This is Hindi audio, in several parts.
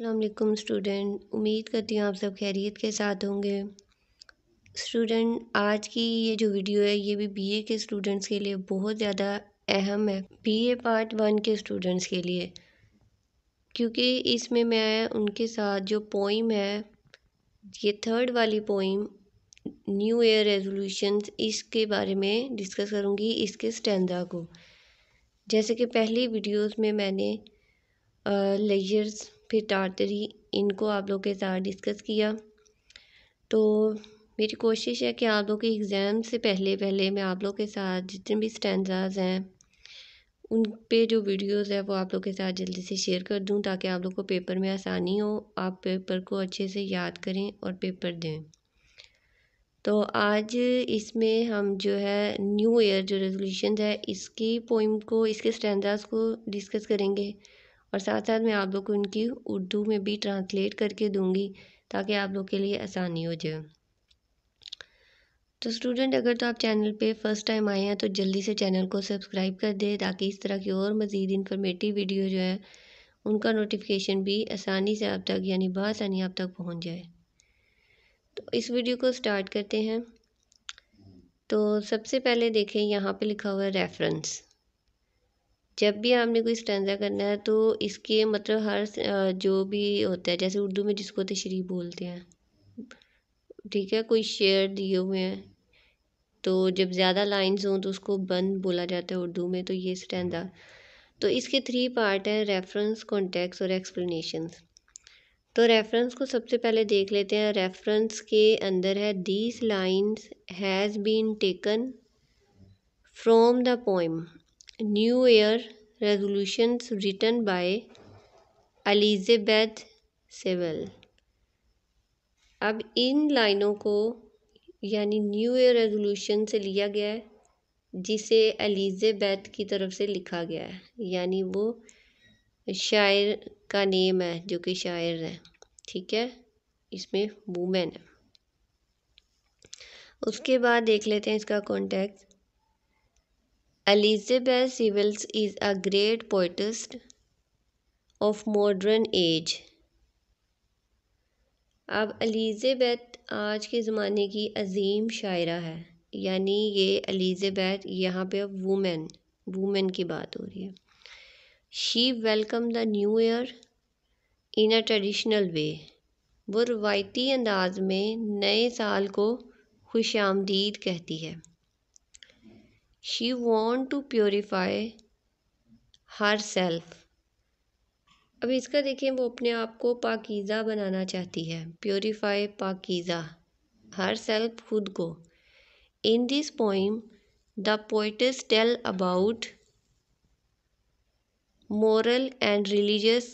अल्लाम स्टूडेंट उम्मीद करती हूँ आप सब खैरियत के साथ होंगे स्टूडेंट आज की ये जो वीडियो है ये भी बीए के स्टूडेंट्स के लिए बहुत ज़्यादा अहम है बीए पार्ट वन के स्टूडेंट्स के लिए क्योंकि इसमें मैं उनके साथ जो पोइम है ये थर्ड वाली पोइम न्यू ईयर रेजोल्यूशन इसके बारे में डिस्कस करूँगी इसके स्टैंडा को जैसे कि पहली वीडियोज में मैंने लेयर्स फिर टार्टरी इनको आप लोग के साथ डिस्कस किया तो मेरी कोशिश है कि आप लोग के एग्ज़ाम से पहले पहले मैं आप लोग के साथ जितने भी स्टैंडर्स हैं उन पे जो वीडियोस है वो आप लोग के साथ जल्दी से शेयर कर दूं ताकि आप लोग को पेपर में आसानी हो आप पेपर को अच्छे से याद करें और पेपर दें तो आज इसमें हम जो है न्यू ईयर जो रेजोल्यूशन है इसकी पोइम को इसके स्टैंडर्स को डिस्कस करेंगे और साथ साथ मैं आप लोग को उनकी उर्दू में भी ट्रांसलेट करके दूँगी ताकि आप लोग के लिए आसानी हो जाए तो स्टूडेंट अगर तो आप चैनल पे फर्स्ट टाइम आए हैं तो जल्दी से चैनल को सब्सक्राइब कर दें ताकि इस तरह की और मज़ीद इन्फॉर्मेटिव वीडियो जो है उनका नोटिफिकेशन भी आसानी से आप तक यानी बसानी आप तक पहुंच जाए तो इस वीडियो को स्टार्ट करते हैं तो सबसे पहले देखें यहाँ पे लिखा हुआ है रेफरेंस जब भी आपने कोई स्टैंडा करना है तो इसके मतलब हर जो भी होता है जैसे उर्दू में जिसको तशरी बोलते हैं ठीक है कोई शेर दिए हुए हैं तो जब ज़्यादा लाइंस हों तो उसको बंद बोला जाता है उर्दू में तो ये स्टैंडा तो इसके थ्री पार्ट हैं रेफरेंस कॉन्टेक्स और एक्सप्लेनेशन तो रेफरेंस को सबसे पहले देख लेते हैं रेफरेंस के अंदर है these lines has been taken from the poem new year resolutions written by Elizabeth Sibyls अब इन लाइनों को यानी न्यू ईयर रेजोल्यूशन से लिया गया है जिसे अलीजेबैथ की तरफ से लिखा गया है यानी वो शायर का नेम है जो कि शायर है ठीक है इसमें वूमेन है उसके बाद देख लेते हैं इसका context Elizabeth Sibyls is a great poetess of modern age. अब एलिज़बेथ आज के ज़माने की अजीम शायरा है यानी ये एलिज़बेथ यहाँ पे वूमेन वूमेन की बात हो रही है she welcome the new year in a traditional way वो रवायती अंदाज में नए साल को खुश आमदीद कहती है she want to purify herself अब इसका देखें वो अपने आप को पाकिज़ा बनाना चाहती है प्योरीफाई पाकिज़ा हर सेल्फ खुद को in this poem the poetess tell about moral and religious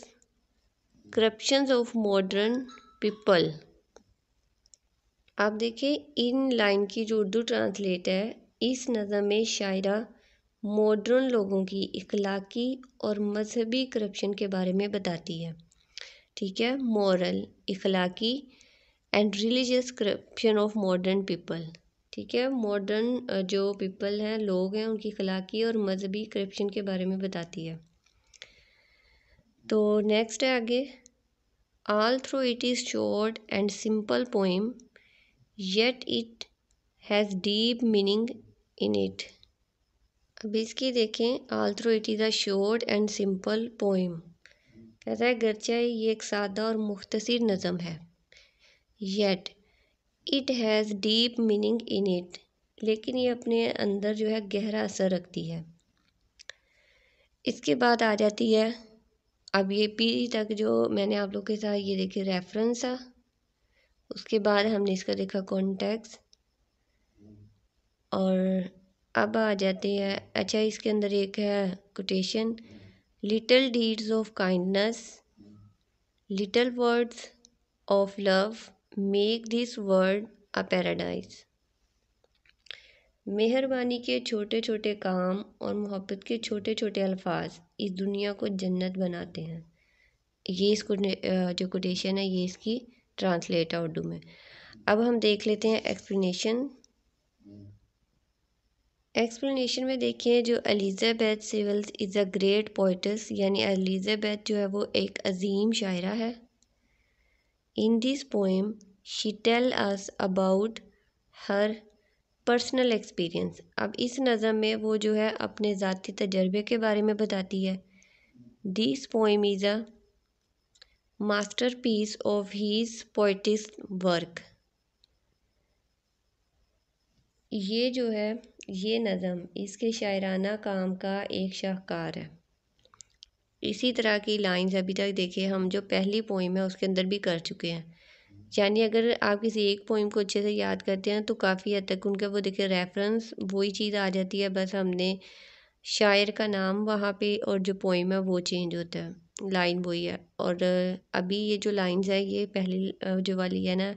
corruption of modern people आप देखें इन लाइन की जो उर्दू ट्रांसलेट है इस नज़म में शायरा मॉडर्न लोगों की इखलाकी और मजहबी करप्शन के बारे में बताती है ठीक है मॉरल इखलाकी and religious corruption of modern people ठीक है मॉडर्न जो पीपल हैं लोग हैं उनकी इखलाकी और मजहबी करप्शन के बारे में बताती है तो नेक्स्ट है आगे all through it is short and simple poem yet it has deep meaning in it अब इसकी देखें all through it is a short and simple poem कहता है गरचे ये एक सादा और मुख्तर नज़म है yet it has deep meaning in it लेकिन ये अपने अंदर जो है गहरा असर रखती है इसके बाद आ जाती है अब ये पी तक जो मैंने आप लोग के साथ ये देखे रेफरेंस था उसके बाद हमने इसका देखा कॉन्टेक्स और अब आ जाते हैं अच्छा इसके अंदर एक है quotation little deeds of kindness little words of love make this world a paradise मेहरबानी के छोटे छोटे काम और मोहब्बत के छोटे छोटे अल्फाज इस दुनिया को जन्नत बनाते हैं ये इसको जो कोटेशन है ये इसकी ट्रांसलेट है उर्दू में अब हम देख लेते हैं एक्सप्लेनेशन एक्सप्लेनेशन में देखिए जो Elizabeth Sibyls is a great poetess यानी एलिज़ाबेथ जो है वो एक अजीम शायरा है in this poem she tell us about her personal experience अब इस नज़म में वो जो है अपने ज़ाती तजर्बे के बारे में बताती है this poem is a masterpiece of his poetess work ये जो है ये नज़म इसके शायराना काम का एक शाहकार है इसी तरह की लाइंस अभी तक देखिए हम जो पहली पोइम है उसके अंदर भी कर चुके हैं यानी अगर आप किसी एक पोइम को अच्छे से याद करते हैं तो काफ़ी हद तक उनका वो देखे रेफरेंस वही चीज़ आ जाती है बस हमने शायर का नाम वहाँ पे और जो पोइम है वो चेंज होता है लाइन वही है और अभी ये जो लाइंस है ये पहली जो वाली है ना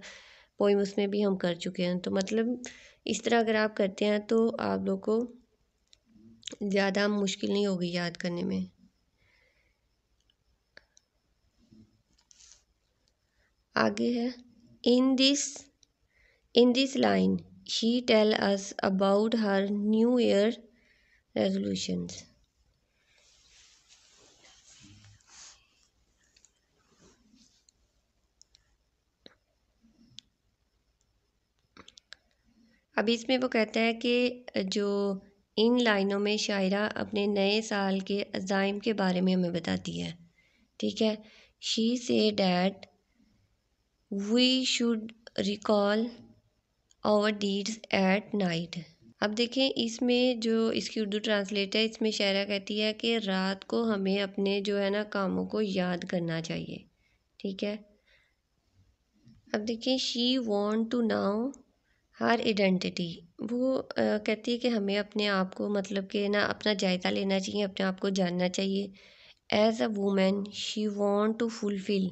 पोइम उसमें भी हम कर चुके हैं तो मतलब इस तरह अगर आप करते हैं तो आप लोग को ज़्यादा मुश्किल नहीं होगी याद करने में आगे है in this in this line he tell us about her new year resolutions अब इसमें वो कहता है कि जो इन लाइनों में शायरा अपने नए साल के अज़ाइम के बारे में हमें बताती है ठीक है she say that we should recall our deeds at night अब देखें इसमें जो इसकी उर्दू ट्रांसलेट है इसमें शायरा कहती है कि रात को हमें अपने जो है ना कामों को याद करना चाहिए ठीक है अब देखें she want to know her identity वो कहती है कि हमें अपने आप को मतलब कि ना अपना जायजा लेना चाहिए अपने आप को जानना चाहिए as a woman she want to fulfil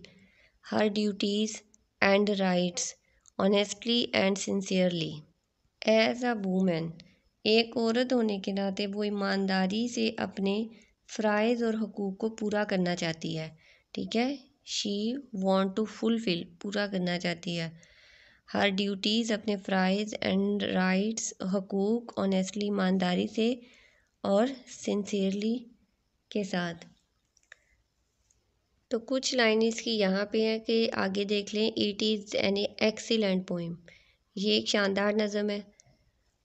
her duties and rights honestly and sincerely as a woman एक औरत होने के नाते वो ईमानदारी से अपने फ़्राइज और हकूक़ को पूरा करना चाहती है ठीक है शी वॉन्ट टू फुलफ़िल पूरा करना चाहती है हर ड्यूटीज़ अपने फ़्राइज़ एंड राइट्स हकूक़ ऑनेस्टली ईमानदारी से और सिंसियरली के साथ तो कुछ लाइन इसकी यहाँ पे हैं कि आगे देख लें it is an excellent poem ये एक शानदार नज़म है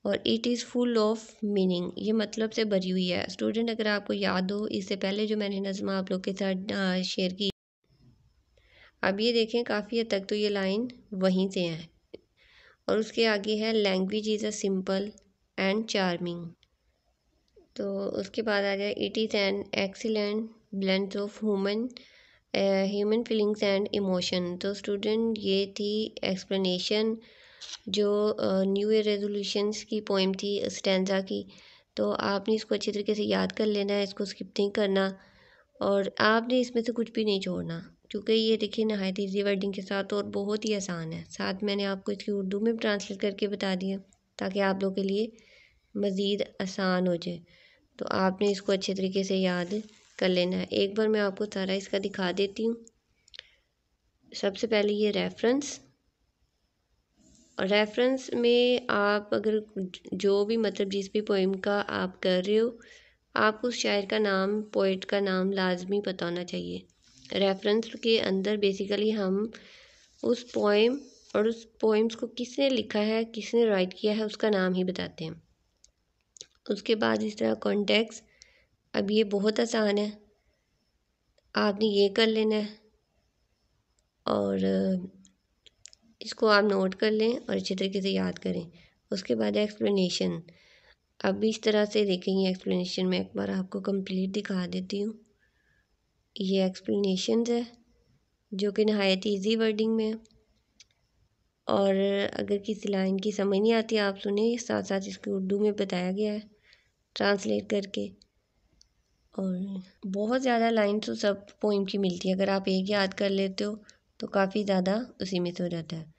और it is full of meaning ये मतलब से भरी हुई है स्टूडेंट अगर आपको याद हो इससे पहले जो मैंने नज़म आप लोग के साथ शेयर की अब ये देखें काफ़ी हद तक तो ये लाइन वहीं से हैं और उसके आगे है language is a simple and charming तो उसके बाद आ गया it is an excellent blend of human human feelings and emotion तो स्टूडेंट ये थी एक्सप्लेनेशन जो न्यू ईयर रेजोल्यूशंस की पोइम थी स्टेंजा की तो आपने इसको अच्छी तरीके से याद कर लेना है इसको स्किप नहीं करना और आपने इसमें से कुछ भी नहीं छोड़ना क्योंकि ये देखिए नहायत ईज़ी वर्डिंग के साथ और बहुत ही आसान है साथ मैंने आपको इसकी उर्दू में ट्रांसलेट करके बता दिया ताकि आप लोग के लिए मज़ीद आसान हो जाए तो आपने इसको अच्छे तरीके से याद कर लेना है एक बार मैं आपको सारा इसका दिखा देती हूँ सबसे पहले ये रेफरेंस और रेफरेंस में आप अगर जो भी मतलब जिस भी पोइम का आप कर रहे हो आपको उस शायर का नाम पोइट का नाम लाजमी पता होना चाहिए रेफरेंस के अंदर बेसिकली हम उस पोइम और उस पोइम्स को किसने लिखा है किसने राइट किया है उसका नाम ही बताते हैं उसके बाद इस तरह कॉन्टेक्स अब ये बहुत आसान है आपने ये कर लेना है और इसको आप नोट कर लें और अच्छे तरीके से याद करें उसके बाद एक्सप्लेनेशन अब इस तरह से देखेंगे एक्सप्लेनेशन मैं एक बार आपको कंप्लीट दिखा देती हूँ ये एक्सप्लेनेशंस है जो कि नहायत ईजी वर्डिंग में है और अगर किसी लाइन की समझ नहीं आती आप सुने साथ साथ इसकी उर्दू में बताया गया है ट्रांसलेट करके और बहुत ज़्यादा लाइन तो सब पोइम की मिलती है अगर आप एक याद कर लेते हो तो काफ़ी ज़्यादा उसी में से हो जाता है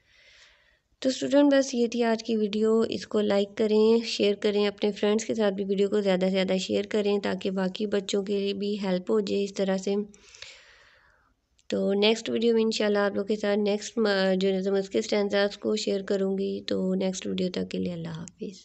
तो स्टूडेंट बस ये थी आज की वीडियो इसको लाइक करें शेयर करें अपने फ्रेंड्स के साथ भी वीडियो को ज़्यादा से ज़्यादा शेयर करें ताकि बाकी बच्चों के लिए भी हेल्प हो जाए इस तरह से तो नेक्स्ट वीडियो में इंशाल्लाह आप लोग के साथ नेक्स्ट जो नज़म उसके स्टैंड को शेयर करूँगी तो नेक्स्ट वीडियो तक के लिए अल्लाह हाफिज़